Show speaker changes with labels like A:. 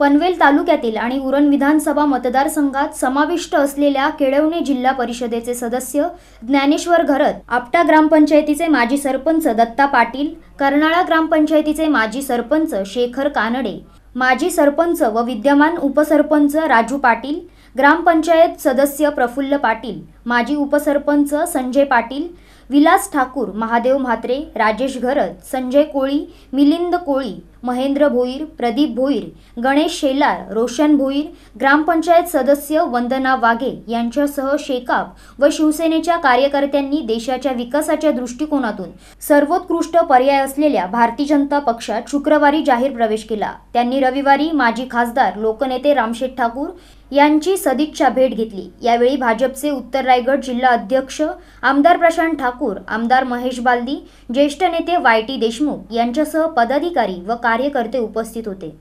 A: पनवेल तालुक्यातील आणि उरण विधानसभा मतदारसंघात समाविष्ट असलेल्या केळवणे जिल्हा परिषदेचे सदस्य ज्ञानेश्वर घरत आपटा ग्रामपंचायतीचे माजी सरपंच दत्ता पाटील कर्नाळा ग्रामपंचायतीचे माजी सरपंच शेखर कानडे माजी सरपंच व विद्यमान उपसरपंच राजू पाटील ग्रामपंचायत सदस्य प्रफुल्ल पाटील माजी उपसरपंच संजय पाटील विलास ठाकूर महादेव म्हात्रे राजेश घरत संजय कोळी मिलिंद कोळी महेंद्र भोईर प्रदीप भोईर गणेश शेलार रोशन भोईर ग्रामपंचायत सदस्य वंदना वाघे यांच्यासह शेकाप व शिवसेनेच्या कार्यकर्त्यांनी देशाच्या विकासाच्या दृष्टिकोनातून सर्वोत्कृष्ट पर्याय असलेल्या भारतीय जनता पक्षात शुक्रवारी जाहीर प्रवेश केला त्यांनी रविवारी माजी खासदार लोकनेते रामशेठ ठाकूर यांची सदिच्छा भेट घेतली यावेळी भाजपचे उत्तर रायगड जिल्हा अध्यक्ष आमदार प्रशांत ठाकूर आमदार महेश बालदी ज्येष्ठ नेते वाय टी देशमुख यांच्यासह पदाधिकारी व कार्यकर्ते उपस्थित होते